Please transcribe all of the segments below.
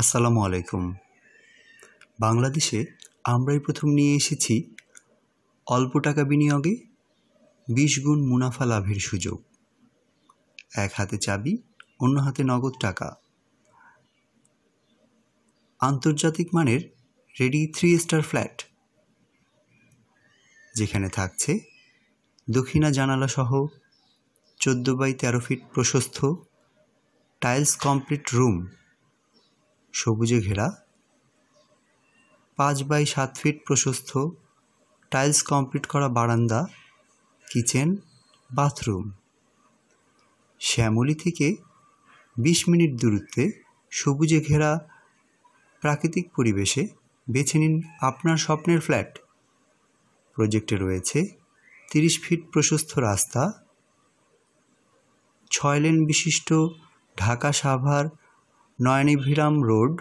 আসসালামু আলাইকুম বাংলাদেশে আমরাই প্রথম নিয়ে এসেছি অল্প টাকা বিনিয়োগে বিশ গুণ মুনাফা লাভের সুযোগ এক হাতে চাবি অন্য হাতে নগদ টাকা আন্তর্জাতিক মানের রেডি থ্রি স্টার ফ্ল্যাট যেখানে থাকছে দক্ষিণা জানালা সহ চোদ্দো বাই তেরো ফিট প্রশস্ত টাইলস কমপ্লিট রুম সবুজে ঘেরা পাঁচ বাই সাত ফিট প্রশস্ত টাইলস কমপ্লিট করা বারান্দা কিচেন বাথরুম শ্যামলি থেকে বিশ মিনিট দূরত্বে সবুজে ঘেরা প্রাকৃতিক পরিবেশে বেছে নিন আপনার স্বপ্নের ফ্ল্যাট প্রজেক্টে রয়েছে তিরিশ ফিট প্রশস্ত রাস্তা ছয় লেন বিশিষ্ট ঢাকা সাভার নয়নিভিরাম রোড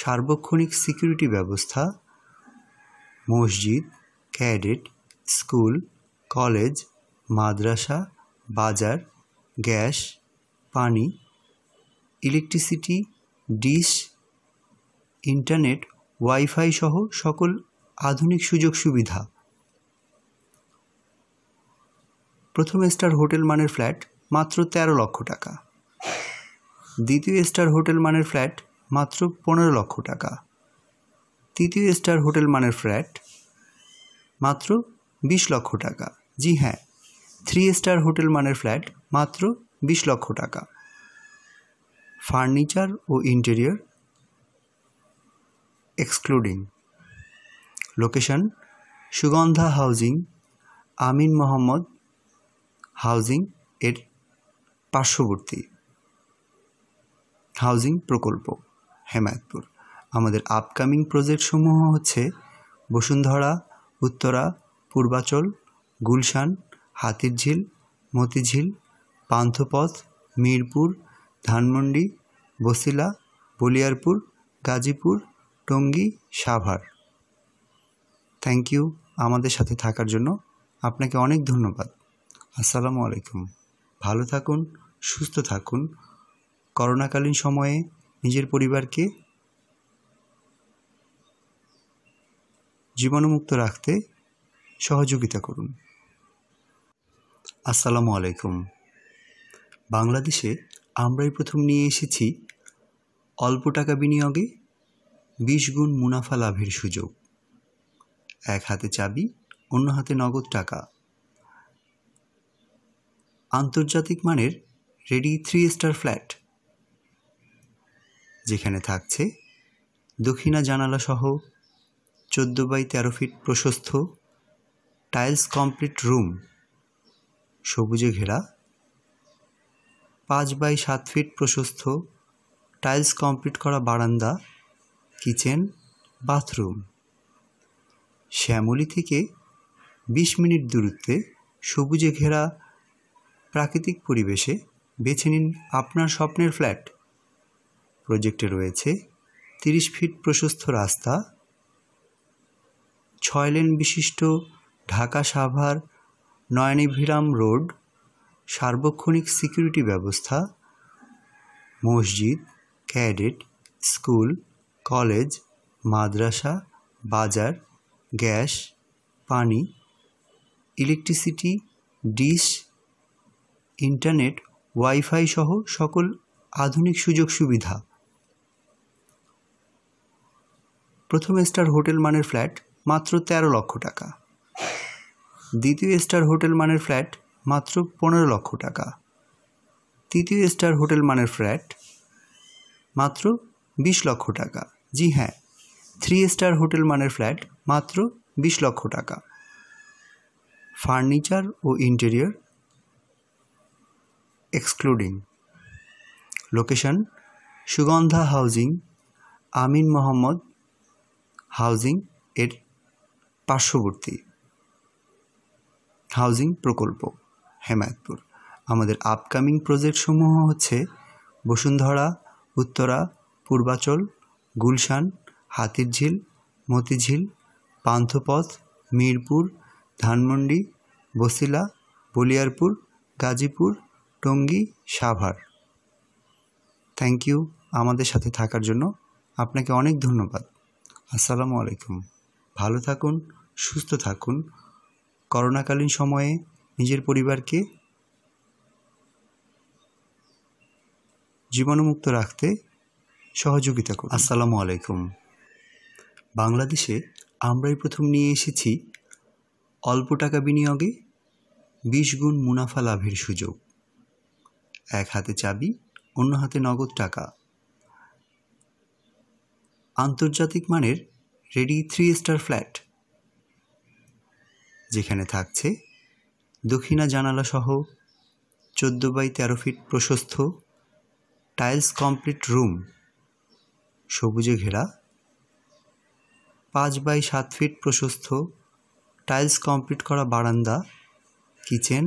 সার্বক্ষণিক সিকিউরিটি ব্যবস্থা মসজিদ ক্যাডেট স্কুল কলেজ মাদ্রাসা বাজার গ্যাস পানি ইলেকট্রিসিটি ডিশ ইন্টারনেট ওয়াইফাই সহ সকল আধুনিক সুযোগ সুবিধা প্রথম স্টার হোটেল মানের ফ্ল্যাট মাত্র তেরো লক্ষ টাকা দ্বিতীয় স্টার হোটেল মানের ফ্ল্যাট মাত্র পনেরো লক্ষ টাকা তৃতীয় স্টার হোটেল মানের ফ্ল্যাট মাত্র বিশ লক্ষ টাকা জি হ্যাঁ থ্রি স্টার হোটেল মানের ফ্ল্যাট মাত্র বিশ লক্ষ টাকা ফার্নিচার ও interior excluding location Sugandha housing Amin Mohammad housing এর পার্শ্ববর্তী হাউজিং প্রকল্প হেমায়তপুর আমাদের আপকামিং প্রজেক্টসমূহ হচ্ছে বসুন্ধরা উত্তরা পূর্বাচল গুলশান হাতিরঝিল মতিঝিল পান্থপথ মিরপুর ধানমন্ডি বসিলা বলিয়ারপুর গাজীপুর টঙ্গী সাভার থ্যাংক ইউ আমাদের সাথে থাকার জন্য আপনাকে অনেক ধন্যবাদ আসসালামু আলাইকুম ভালো থাকুন সুস্থ থাকুন করোনাকালীন সময়ে নিজের পরিবারকে জীবাণুমুক্ত রাখতে সহযোগিতা করুন আসসালামু আলাইকুম বাংলাদেশে আমরাই প্রথম নিয়ে এসেছি অল্প টাকা বিনিয়োগে বিশ গুণ মুনাফা লাভের সুযোগ এক হাতে চাবি অন্য হাতে নগদ টাকা আন্তর্জাতিক মানের রেডি থ্রি স্টার ফ্ল্যাট যেখানে থাকছে দক্ষিণা জানালাসহ চোদ্দ বাই তেরো ফিট প্রশস্ত টাইলস কমপ্লিট রুম সবুজে ঘেরা পাঁচ বাই সাত ফিট প্রশস্ত টাইলস কমপ্লিট করা বারান্দা কিচেন বাথরুম শ্যামলি থেকে বিশ মিনিট দূরত্বে সবুজে ঘেরা প্রাকৃতিক পরিবেশে বেছে নিন আপনার স্বপ্নের ফ্ল্যাট প্রজেক্টে রয়েছে তিরিশ ফিট প্রশস্ত রাস্তা ছয় লেন বিশিষ্ট ঢাকা সাভার নয়নিভিরাম রোড সার্বক্ষণিক সিকিউরিটি ব্যবস্থা মসজিদ ক্যাডেট স্কুল কলেজ মাদ্রাসা বাজার গ্যাস পানি ইলেকট্রিসিটি ডিশ ইন্টারনেট ওয়াইফাই সহ সকল আধুনিক সুযোগ সুবিধা প্রথম স্টার হোটেল মানের ফ্ল্যাট মাত্র তেরো লক্ষ টাকা দ্বিতীয় স্টার হোটেল মানের ফ্ল্যাট মাত্র পনেরো লক্ষ টাকা তৃতীয় স্টার হোটেল মানের ফ্ল্যাট মাত্র বিশ লক্ষ টাকা জি হ্যাঁ থ্রি স্টার হোটেল মানের ফ্ল্যাট মাত্র বিশ লক্ষ টাকা ফার্নিচার ও interior excluding location Sugandha housing Amin Mohammad housing এর পার্শ্ববর্তী হাউজিং প্রকল্প হেমায়তপুর আমাদের আপকামিং প্রজেক্টসমূহ হচ্ছে বসুন্ধরা উত্তরা পূর্বাচল গুলশান হাতিরঝিল মতিঝিল পান্থপথ মিরপুর ধানমন্ডি বসিলা বলিয়ারপুর গাজীপুর টঙ্গী সাভার থ্যাংক ইউ আমাদের সাথে থাকার জন্য আপনাকে অনেক ধন্যবাদ আসসালামু আলাইকুম ভালো থাকুন সুস্থ থাকুন করোনাকালীন সময়ে নিজের পরিবারকে জীবাণুমুক্ত রাখতে সহযোগিতা করুন আসসালামু আলাইকুম বাংলাদেশে আমরাই প্রথম নিয়ে এসেছি অল্প টাকা বিনিয়োগে বিশ গুণ মুনাফা লাভের সুযোগ এক হাতে চাবি অন্য হাতে নগদ টাকা আন্তর্জাতিক মানের রেডি থ্রি স্টার ফ্ল্যাট যেখানে থাকছে দক্ষিণা জানালা সহ চোদ্দো বাই তেরো ফিট প্রশস্ত টাইলস কমপ্লিট রুম সবুজে ঘেরা পাঁচ বাই সাত ফিট প্রশস্ত টাইলস কমপ্লিট করা বারান্দা কিচেন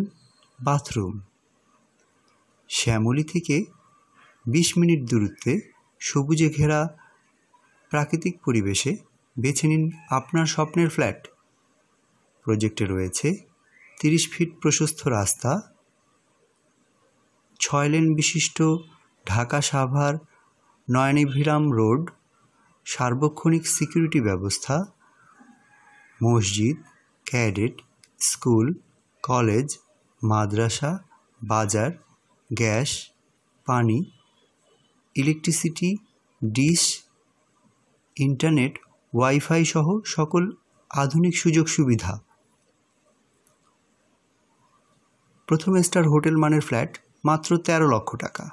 বাথরুম শ্যামলি থেকে বিশ মিনিট দূরত্বে সবুজে ঘেরা প্রাকৃতিক পরিবেশে বেছে নিন আপনার স্বপ্নের ফ্ল্যাট প্রজেক্টে রয়েছে তিরিশ ফিট প্রশস্ত রাস্তা ছয় লেন বিশিষ্ট ঢাকা সাভার নয়নিভিরাম রোড সার্বক্ষণিক সিকিউরিটি ব্যবস্থা মসজিদ ক্যাডেট স্কুল কলেজ মাদ্রাসা বাজার গ্যাস পানি ইলেকট্রিসিটি ডিশ ইন্টারনেট ওয়াইফাই সহ সকল আধুনিক সুযোগ সুবিধা প্রথম স্টার হোটেল মানের ফ্ল্যাট মাত্র তেরো লক্ষ টাকা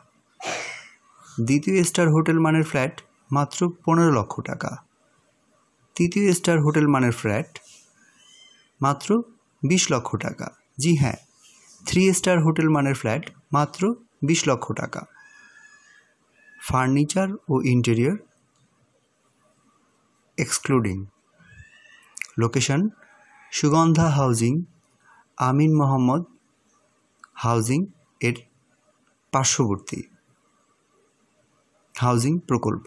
দ্বিতীয় স্টার হোটেল মানের ফ্ল্যাট মাত্র পনেরো লক্ষ টাকা তৃতীয় স্টার হোটেল মানের ফ্ল্যাট মাত্র বিশ লক্ষ টাকা জি হ্যাঁ থ্রি স্টার হোটেল মানের ফ্ল্যাট মাত্র বিশ লক্ষ টাকা ফার্নিচার ও interior excluding location Sugandha housing Amin Mohammad housing এর পার্শ্ববর্তী হাউজিং প্রকল্প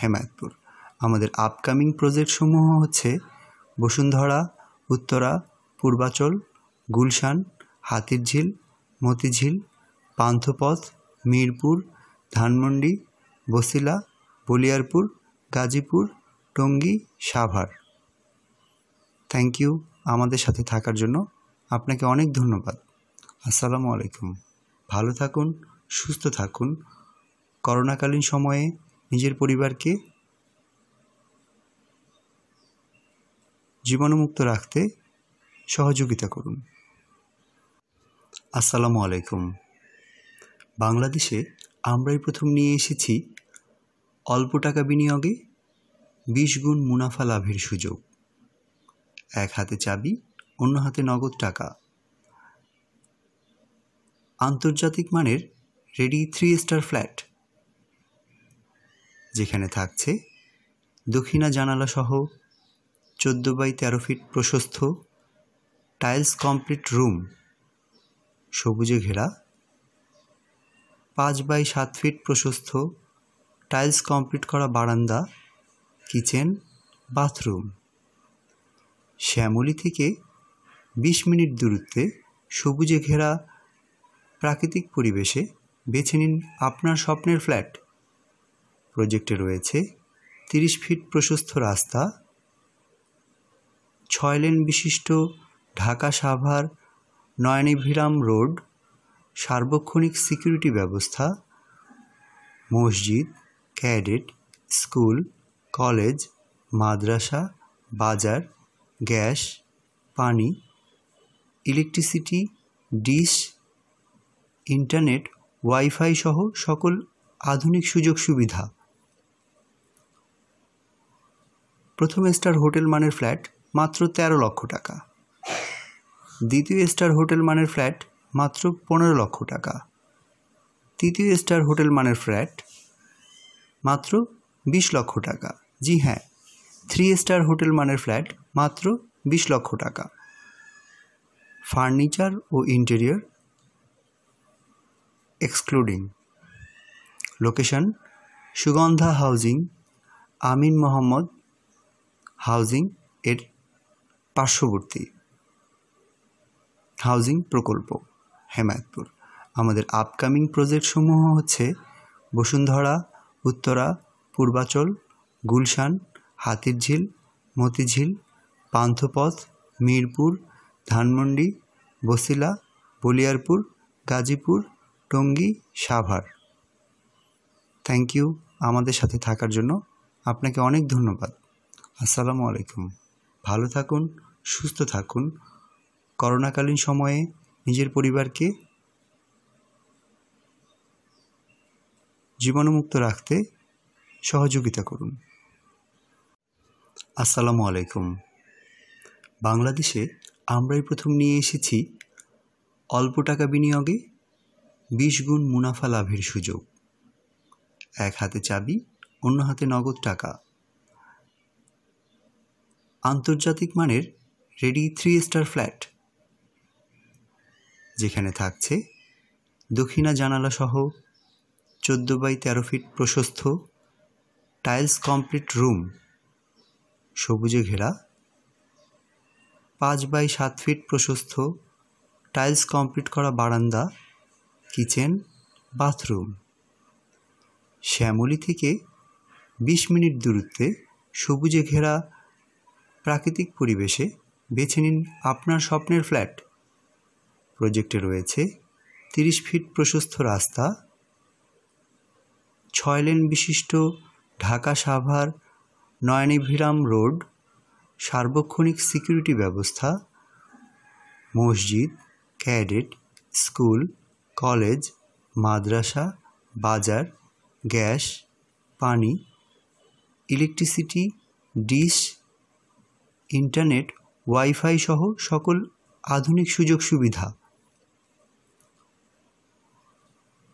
হেমায়তপুর আমাদের আপকামিং প্রজেক্টসমূহ হচ্ছে বসুন্ধরা উত্তরা পূর্বাচল গুলশান হাতিরঝিল মতিঝিল পান্থপথ মিরপুর ধানমন্ডি বসিলা বলিয়ারপুর গাজীপুর টঙ্গী সাভার থ্যাংক ইউ আমাদের সাথে থাকার জন্য আপনাকে অনেক ধন্যবাদ আসসালামু আলাইকুম ভালো থাকুন সুস্থ থাকুন করোনাকালীন সময়ে নিজের পরিবারকে জীবাণুমুক্ত রাখতে সহযোগিতা করুন আসসালামু আলাইকুম বাংলাদেশে আমরাই প্রথম নিয়ে এসেছি অল্প টাকা বিনিয়োগে বিশ গুণ মুনাফা লাভের সুযোগ এক হাতে চাবি অন্য হাতে নগদ টাকা আন্তর্জাতিক মানের রেডি থ্রি স্টার ফ্ল্যাট যেখানে থাকছে দক্ষিণা জানালা সহ চোদ্দ বাই তেরো ফিট প্রশস্ত টাইলস কমপ্লিট রুম সবুজে ঘেরা পাঁচ বাই সাত ফিট প্রশস্ত টাইলস কমপ্লিট করা বারান্দা কিচেন বাথরুম শ্যামলি থেকে বিশ মিনিট দূরত্বে সবুজে ঘেরা প্রাকৃতিক পরিবেশে বেছে নিন আপনার স্বপ্নের ফ্ল্যাট প্রজেক্টে রয়েছে তিরিশ ফিট প্রশস্ত রাস্তা ছয় লেন বিশিষ্ট ঢাকা সাভার নয়নিভিরাম রোড সার্বক্ষণিক সিকিউরিটি ব্যবস্থা মসজিদ ক্যাডেট স্কুল কলেজ মাদ্রাসা বাজার গ্যাস পানি ইলেকট্রিসিটি ডিশ ইন্টারনেট ওয়াইফাই সহ সকল আধুনিক সুযোগ সুবিধা প্রথম স্টার হোটেল মানের ফ্ল্যাট মাত্র তেরো লক্ষ টাকা দ্বিতীয় স্টার হোটেল মানের ফ্ল্যাট মাত্র পনেরো লক্ষ টাকা তৃতীয় স্টার হোটেল মানের ফ্ল্যাট মাত্র বিশ লক্ষ টাকা জি হ্যাঁ থ্রি স্টার হোটেল মানের ফ্ল্যাট মাত্র বিশ লক্ষ টাকা ফার্নিচার ও interior excluding location Sugandha housing Amin Mohammad housing এর পার্শ্ববর্তী হাউজিং প্রকল্প হেমায়তপুর আমাদের আপকামিং প্রজেক্টসমূহ হচ্ছে বসুন্ধরা উত্তরা পূর্বাচল গুলশান হাতিরঝিল মতিঝিল পান্থপথ মিরপুর ধানমন্ডি বসিলা বলিয়ারপুর গাজীপুর টঙ্গী সাভার থ্যাংক ইউ আমাদের সাথে থাকার জন্য আপনাকে অনেক ধন্যবাদ আসসালামু আলাইকুম ভালো থাকুন সুস্থ থাকুন করোনাকালীন সময়ে নিজের পরিবারকে জীবাণুমুক্ত রাখতে সহযোগিতা করুন আসসালামু আলাইকুম বাংলাদেশে আমরাই প্রথম নিয়ে এসেছি অল্প টাকা বিনিয়োগে বিশ গুণ মুনাফা লাভের সুযোগ এক হাতে চাবি অন্য হাতে নগদ টাকা আন্তর্জাতিক মানের রেডি থ্রি স্টার ফ্ল্যাট যেখানে থাকছে দক্ষিণা জানালা সহ চোদ্দো বাই তেরো ফিট প্রশস্ত টাইলস কমপ্লিট রুম সবুজে ঘেরা পাঁচ বাই সাত ফিট প্রশস্ত টাইলস কমপ্লিট করা বারান্দা কিচেন বাথরুম শ্যামলি থেকে বিশ মিনিট দূরত্বে সবুজে ঘেরা প্রাকৃতিক পরিবেশে বেছে নিন আপনার স্বপ্নের ফ্ল্যাট প্রজেক্টে রয়েছে তিরিশ ফিট প্রশস্ত রাস্তা ছয় লেন বিশিষ্ট ঢাকা সাভার নয়নিভিরাম রোড সার্বক্ষণিক সিকিউরিটি ব্যবস্থা মসজিদ ক্যাডেট স্কুল কলেজ মাদ্রাসা বাজার গ্যাস পানি ইলেকট্রিসিটি ডিশ ইন্টারনেট ওয়াইফাই সহ সকল আধুনিক সুযোগ সুবিধা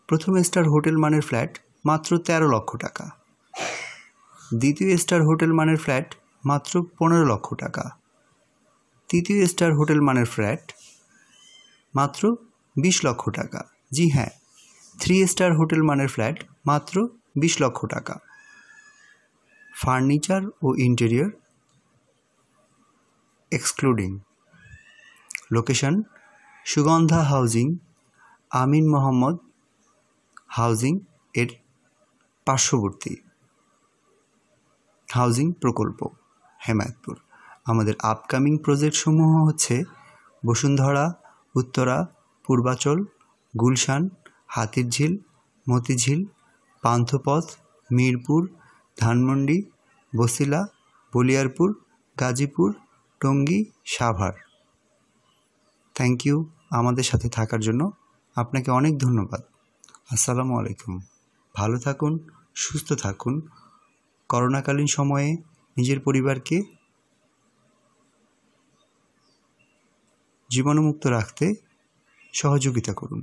প্রথম স্টার হোটেল মানের ফ্ল্যাট মাত্র তেরো লক্ষ টাকা দ্বিতীয় স্টার হোটেল মানের ফ্ল্যাট মাত্র পনেরো লক্ষ টাকা তৃতীয় স্টার হোটেল মানের ফ্ল্যাট মাত্র বিশ লক্ষ টাকা জি হ্যাঁ থ্রি স্টার হোটেল মানের ফ্ল্যাট মাত্র বিশ লক্ষ টাকা ফার্নিচার ও interior excluding location Sugandha housing Amin Mohammad housing এর পার্শ্ববর্তী হাউজিং প্রকল্প হেমায়তপুর আমাদের আপকামিং প্রজেক্টসমূহ হচ্ছে বসুন্ধরা উত্তরা পূর্বাচল গুলশান হাতিরঝিল মতিঝিল পান্থপথ মিরপুর ধানমন্ডি বসিলা বলিয়ারপুর গাজীপুর টঙ্গী সাভার থ্যাংক ইউ আমাদের সাথে থাকার জন্য আপনাকে অনেক ধন্যবাদ আসসালামু আলাইকুম ভালো থাকুন সুস্থ থাকুন করোনাকালীন সময়ে নিজের পরিবারকে জীবাণুমুক্ত রাখতে সহযোগিতা করুন